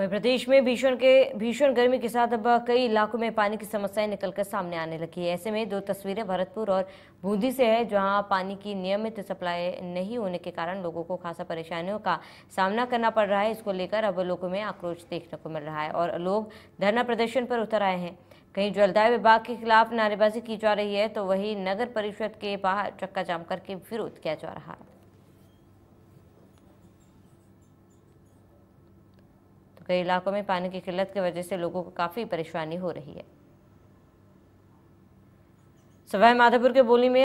वहीं प्रदेश में भीषण के भीषण गर्मी के साथ अब कई इलाकों में पानी की समस्याएं निकलकर सामने आने लगी है ऐसे में दो तस्वीरें भरतपुर और बूंदी से है जहां पानी की नियमित सप्लाई नहीं होने के कारण लोगों को खासा परेशानियों का सामना करना पड़ रहा है इसको लेकर अब लोगों में आक्रोश देखने को मिल रहा है और लोग धरना प्रदर्शन पर उतर आए हैं कहीं जलदाय विभाग के खिलाफ नारेबाजी की जा रही है तो वही नगर परिषद के बाहर चक्का जाम करके विरोध किया जा रहा है तो कई इलाकों में पानी की किल्लत की वजह से लोगों को काफ़ी परेशानी हो रही है सवाई माधोपुर के बोली में